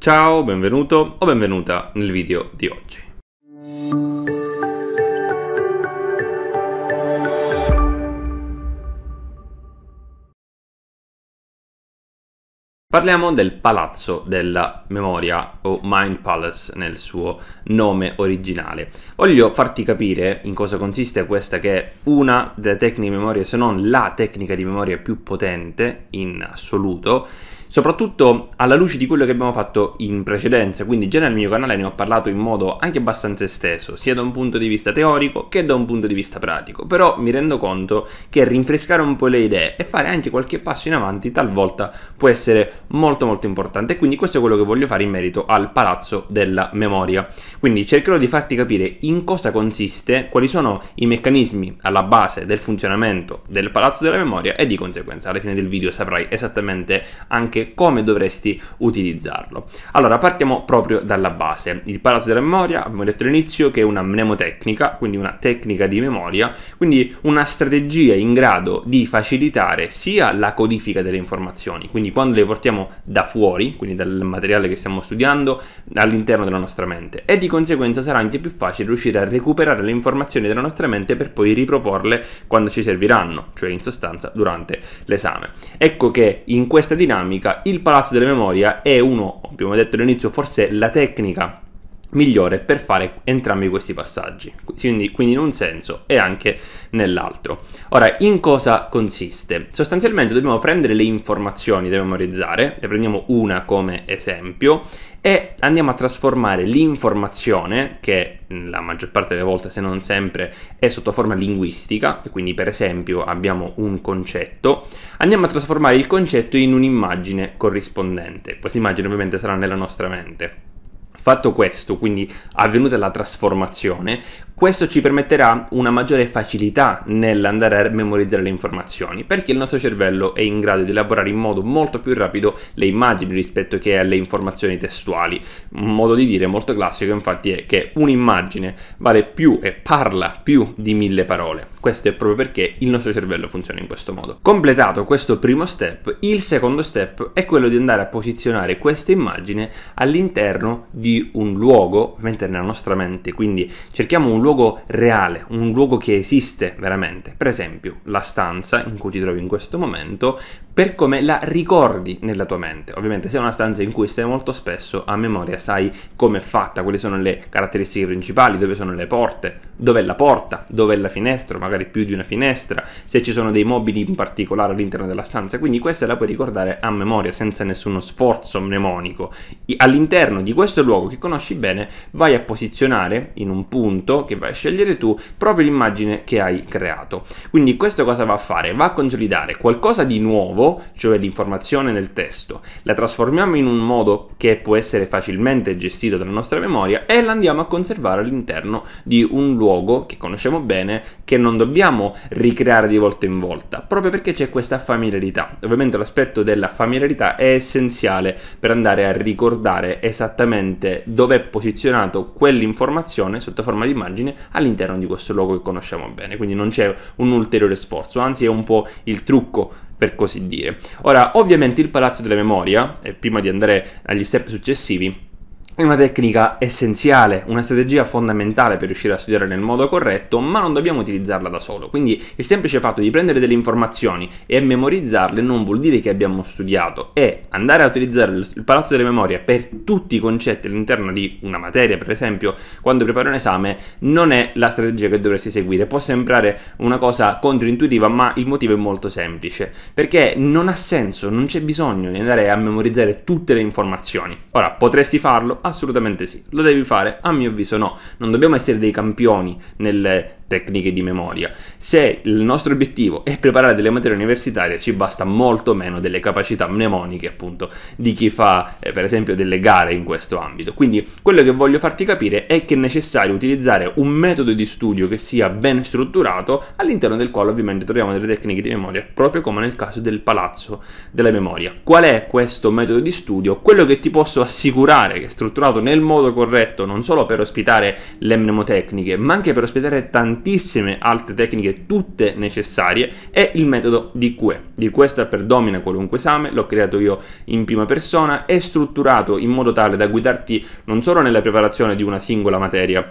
Ciao, benvenuto o benvenuta nel video di oggi. Parliamo del Palazzo della Memoria o Mind Palace nel suo nome originale. Voglio farti capire in cosa consiste questa che è una delle tecniche di memoria, se non la tecnica di memoria più potente in assoluto soprattutto alla luce di quello che abbiamo fatto in precedenza, quindi già nel mio canale ne ho parlato in modo anche abbastanza esteso, sia da un punto di vista teorico che da un punto di vista pratico, però mi rendo conto che rinfrescare un po' le idee e fare anche qualche passo in avanti talvolta può essere molto molto importante e quindi questo è quello che voglio fare in merito al palazzo della memoria. Quindi cercherò di farti capire in cosa consiste, quali sono i meccanismi alla base del funzionamento del palazzo della memoria e di conseguenza alla fine del video saprai esattamente anche anche come dovresti utilizzarlo. Allora, partiamo proprio dalla base. Il palazzo della memoria, abbiamo detto all'inizio, che è una mnemotecnica, quindi una tecnica di memoria, quindi una strategia in grado di facilitare sia la codifica delle informazioni, quindi quando le portiamo da fuori, quindi dal materiale che stiamo studiando, all'interno della nostra mente, e di conseguenza sarà anche più facile riuscire a recuperare le informazioni della nostra mente per poi riproporle quando ci serviranno, cioè in sostanza durante l'esame. Ecco che in questa dinamica il palazzo della memoria è uno, abbiamo detto all'inizio, forse la tecnica migliore per fare entrambi questi passaggi, quindi, quindi, in un senso e anche nell'altro. Ora, in cosa consiste? Sostanzialmente dobbiamo prendere le informazioni da memorizzare, ne prendiamo una come esempio, e andiamo a trasformare l'informazione, che la maggior parte delle volte, se non sempre, è sotto forma linguistica, e quindi per esempio abbiamo un concetto, andiamo a trasformare il concetto in un'immagine corrispondente. Questa immagine ovviamente sarà nella nostra mente. Fatto questo, quindi avvenuta la trasformazione, questo ci permetterà una maggiore facilità nell'andare a memorizzare le informazioni, perché il nostro cervello è in grado di elaborare in modo molto più rapido le immagini rispetto che alle informazioni testuali. Un modo di dire molto classico infatti è che un'immagine vale più e parla più di mille parole. Questo è proprio perché il nostro cervello funziona in questo modo. Completato questo primo step, il secondo step è quello di andare a posizionare questa immagine all'interno di di un luogo, ovviamente nella nostra mente, quindi cerchiamo un luogo reale, un luogo che esiste veramente, per esempio la stanza in cui ti trovi in questo momento, per come la ricordi nella tua mente. Ovviamente se è una stanza in cui stai molto spesso a memoria, sai com'è fatta, quali sono le caratteristiche principali, dove sono le porte, dov'è la porta, dov'è la finestra, magari più di una finestra, se ci sono dei mobili in particolare all'interno della stanza, quindi questa la puoi ricordare a memoria senza nessuno sforzo mnemonico. All'interno di questo luogo luogo che conosci bene, vai a posizionare in un punto che vai a scegliere tu proprio l'immagine che hai creato. Quindi questo cosa va a fare? Va a consolidare qualcosa di nuovo, cioè l'informazione nel testo, la trasformiamo in un modo che può essere facilmente gestito dalla nostra memoria e la andiamo a conservare all'interno di un luogo che conosciamo bene, che non dobbiamo ricreare di volta in volta, proprio perché c'è questa familiarità. Ovviamente l'aspetto della familiarità è essenziale per andare a ricordare esattamente esattamente dove è posizionato quell'informazione sotto forma di immagine all'interno di questo logo che conosciamo bene, quindi non c'è un ulteriore sforzo, anzi è un po' il trucco per così dire. Ora, ovviamente il palazzo della memoria, eh, prima di andare agli step successivi, è una tecnica essenziale, una strategia fondamentale per riuscire a studiare nel modo corretto, ma non dobbiamo utilizzarla da solo. Quindi il semplice fatto di prendere delle informazioni e memorizzarle non vuol dire che abbiamo studiato e andare a utilizzare il palazzo delle memorie per tutti i concetti all'interno di una materia, per esempio, quando prepari un esame, non è la strategia che dovresti seguire. Può sembrare una cosa controintuitiva, ma il motivo è molto semplice, perché non ha senso, non c'è bisogno di andare a memorizzare tutte le informazioni. Ora, potresti farlo Assolutamente sì. Lo devi fare? A mio avviso no. Non dobbiamo essere dei campioni nelle tecniche di memoria. Se il nostro obiettivo è preparare delle materie universitarie, ci basta molto meno delle capacità mnemoniche, appunto, di chi fa, eh, per esempio, delle gare in questo ambito. Quindi quello che voglio farti capire è che è necessario utilizzare un metodo di studio che sia ben strutturato, all'interno del quale ovviamente troviamo delle tecniche di memoria, proprio come nel caso del palazzo della memoria. Qual è questo metodo di studio? Quello che ti posso assicurare che è strutturato nel modo corretto, non solo per ospitare le mnemotecniche, ma anche per ospitare tanti tantissime altre tecniche, tutte necessarie, è il metodo di QE. Di questa predomina qualunque esame, l'ho creato io in prima persona, è strutturato in modo tale da guidarti non solo nella preparazione di una singola materia,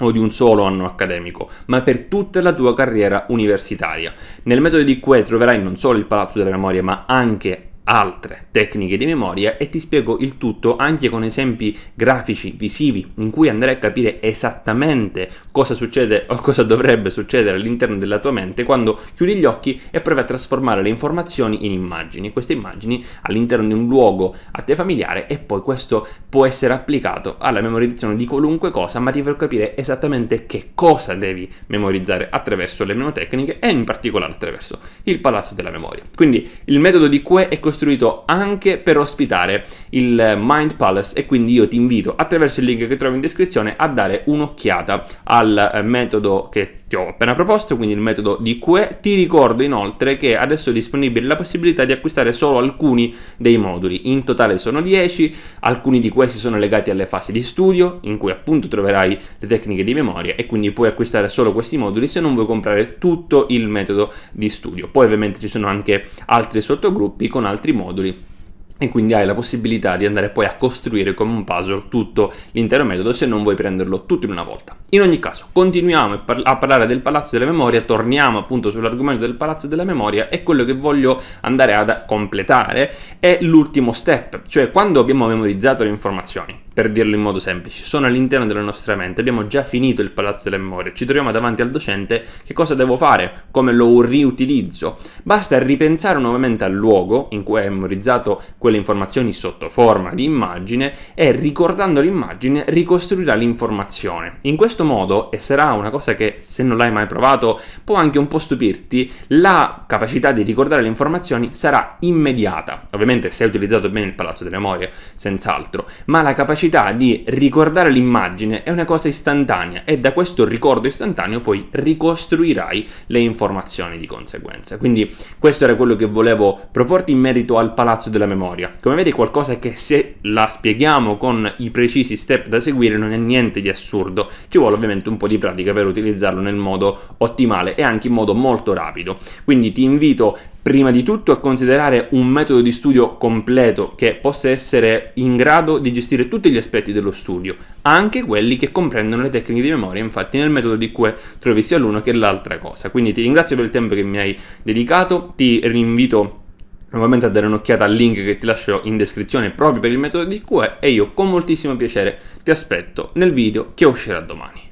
o di un solo anno accademico, ma per tutta la tua carriera universitaria. Nel metodo di QE troverai non solo il palazzo della memoria, ma anche altre tecniche di memoria e ti spiego il tutto anche con esempi grafici visivi in cui andrai a capire esattamente cosa succede o cosa dovrebbe succedere all'interno della tua mente quando chiudi gli occhi e provi a trasformare le informazioni in immagini, queste immagini all'interno di un luogo a te familiare e poi questo può essere applicato alla memorizzazione di qualunque cosa, ma ti farò capire esattamente che cosa devi memorizzare attraverso le mnemotecniche e in particolare attraverso il palazzo della memoria. Quindi il metodo di QE è costruito costruito anche per ospitare il eh, Mind Palace e quindi io ti invito attraverso il link che trovi in descrizione a dare un'occhiata al eh, metodo che ti ho appena proposto, quindi il metodo di QE. Ti ricordo inoltre che adesso è disponibile la possibilità di acquistare solo alcuni dei moduli, in totale sono 10, alcuni di questi sono legati alle fasi di studio, in cui appunto troverai le tecniche di memoria e quindi puoi acquistare solo questi moduli se non vuoi comprare tutto il metodo di studio. Poi ovviamente ci sono anche altri sottogruppi con altri moduli e quindi hai la possibilità di andare poi a costruire come un puzzle tutto l'intero metodo se non vuoi prenderlo tutto in una volta. In ogni caso, continuiamo a parlare del palazzo della memoria, torniamo appunto sull'argomento del palazzo della memoria e quello che voglio andare a completare è l'ultimo step, cioè quando abbiamo memorizzato le informazioni per dirlo in modo semplice, sono all'interno della nostra mente, abbiamo già finito il palazzo della memoria, ci troviamo davanti al docente, che cosa devo fare, come lo riutilizzo. Basta ripensare nuovamente al luogo in cui hai memorizzato quelle informazioni sotto forma di immagine e ricordando l'immagine ricostruirà l'informazione. In questo modo, e sarà una cosa che se non l'hai mai provato può anche un po' stupirti, la capacità di ricordare le informazioni sarà immediata. Ovviamente se hai utilizzato bene il palazzo della memoria, senz'altro, ma la capacità capacità di ricordare l'immagine è una cosa istantanea e da questo ricordo istantaneo poi ricostruirai le informazioni di conseguenza. Quindi questo era quello che volevo proporti in merito al palazzo della memoria. Come vedi è qualcosa che se la spieghiamo con i precisi step da seguire non è niente di assurdo, ci vuole ovviamente un po' di pratica per utilizzarlo nel modo ottimale e anche in modo molto rapido. Quindi ti invito prima di tutto a considerare un metodo di studio completo che possa essere in grado di gestire tutti gli aspetti dello studio, anche quelli che comprendono le tecniche di memoria, infatti nel metodo di cui trovi sia l'una che l'altra cosa. Quindi ti ringrazio per il tempo che mi hai dedicato, ti rinvito nuovamente a dare un'occhiata al link che ti lascio in descrizione proprio per il metodo di QE e io con moltissimo piacere ti aspetto nel video che uscirà domani.